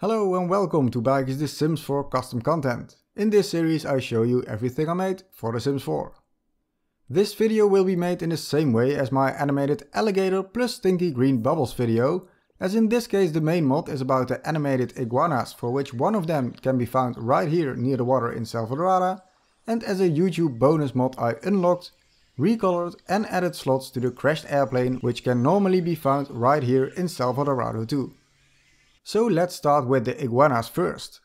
Hello and welcome to Bike is the Sims 4 custom content. In this series I show you everything I made for The Sims 4. This video will be made in the same way as my animated alligator plus stinky green bubbles video, as in this case the main mod is about the animated iguanas for which one of them can be found right here near the water in Salvadorada, and as a YouTube bonus mod I unlocked, recolored and added slots to the crashed airplane which can normally be found right here in Salvadorado too. So let's start with the iguanas first.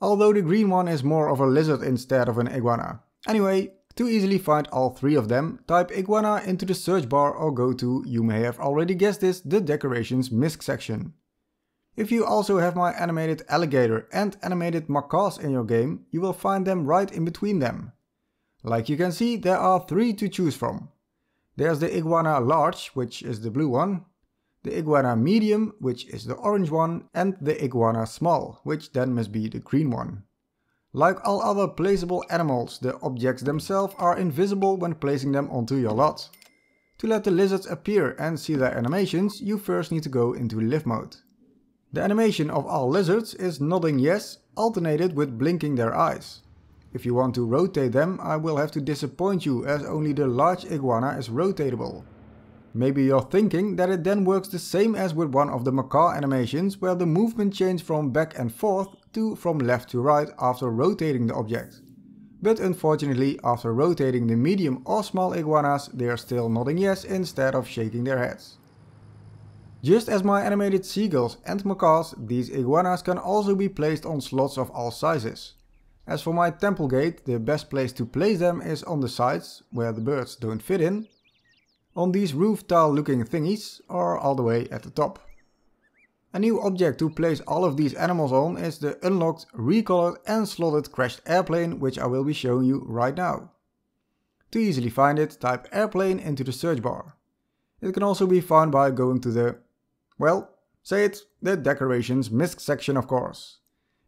Although the green one is more of a lizard instead of an iguana. Anyway, to easily find all three of them, type iguana into the search bar or go to, you may have already guessed this, the decorations misc section. If you also have my animated alligator and animated macaws in your game, you will find them right in between them. Like you can see, there are three to choose from. There's the iguana large, which is the blue one, the iguana medium, which is the orange one, and the iguana small, which then must be the green one. Like all other placeable animals, the objects themselves are invisible when placing them onto your lot. To let the lizards appear and see their animations, you first need to go into live mode. The animation of all lizards is nodding yes, alternated with blinking their eyes. If you want to rotate them, I will have to disappoint you as only the large iguana is rotatable. Maybe you're thinking that it then works the same as with one of the macaw animations where the movement changed from back and forth to from left to right after rotating the object. But unfortunately after rotating the medium or small iguanas they are still nodding yes instead of shaking their heads. Just as my animated seagulls and macaws, these iguanas can also be placed on slots of all sizes. As for my temple gate, the best place to place them is on the sides, where the birds don't fit in, on these roof tile looking thingies are all the way at the top. A new object to place all of these animals on is the unlocked, recolored and slotted crashed airplane which I will be showing you right now. To easily find it, type airplane into the search bar. It can also be found by going to the, well, say it, the decorations misc section of course.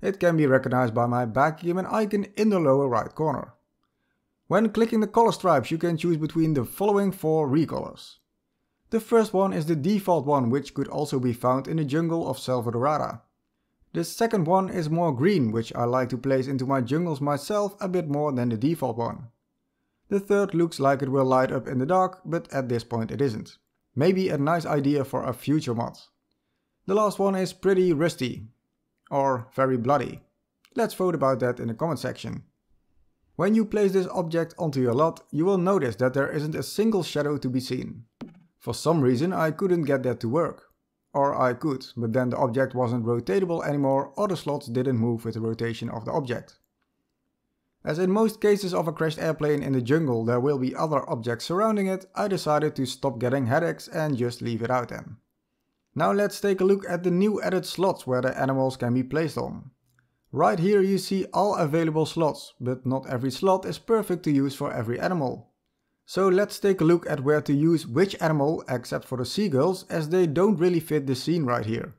It can be recognized by my backgammon icon in the lower right corner. When clicking the color stripes you can choose between the following four recolors. The first one is the default one which could also be found in the jungle of Salvadorada. The second one is more green which I like to place into my jungles myself a bit more than the default one. The third looks like it will light up in the dark but at this point it isn't. Maybe a nice idea for a future mod. The last one is pretty rusty. Or very bloody. Let's vote about that in the comment section. When you place this object onto your lot, you will notice that there isn't a single shadow to be seen. For some reason I couldn't get that to work. Or I could, but then the object wasn't rotatable anymore or the slots didn't move with the rotation of the object. As in most cases of a crashed airplane in the jungle there will be other objects surrounding it, I decided to stop getting headaches and just leave it out then. Now let's take a look at the new added slots where the animals can be placed on. Right here you see all available slots, but not every slot is perfect to use for every animal. So let's take a look at where to use which animal except for the seagulls as they don't really fit the scene right here.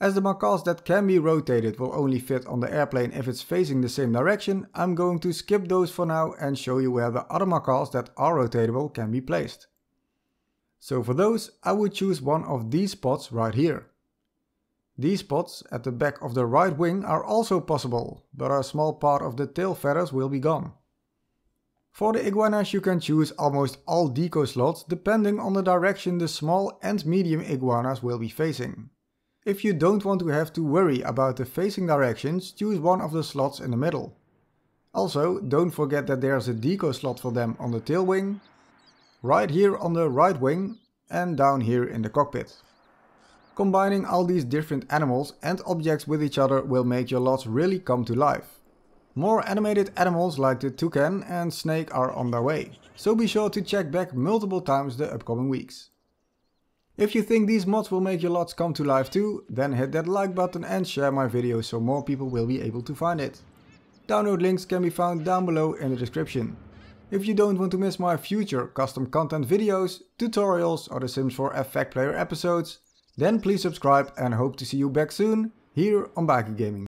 As the macaws that can be rotated will only fit on the airplane if it's facing the same direction, I'm going to skip those for now and show you where the other macaws that are rotatable can be placed. So for those, I would choose one of these spots right here. These spots at the back of the right wing are also possible, but a small part of the tail feathers will be gone. For the iguanas you can choose almost all deco slots depending on the direction the small and medium iguanas will be facing. If you don't want to have to worry about the facing directions, choose one of the slots in the middle. Also, don't forget that there's a deco slot for them on the tail wing, right here on the right wing and down here in the cockpit. Combining all these different animals and objects with each other will make your lots really come to life. More animated animals like the toucan and snake are on their way, so be sure to check back multiple times the upcoming weeks. If you think these mods will make your lots come to life too, then hit that like button and share my video so more people will be able to find it. Download links can be found down below in the description. If you don't want to miss my future custom content videos, tutorials or The Sims 4 Effect Player episodes, then please subscribe and hope to see you back soon here on Baki Gaming.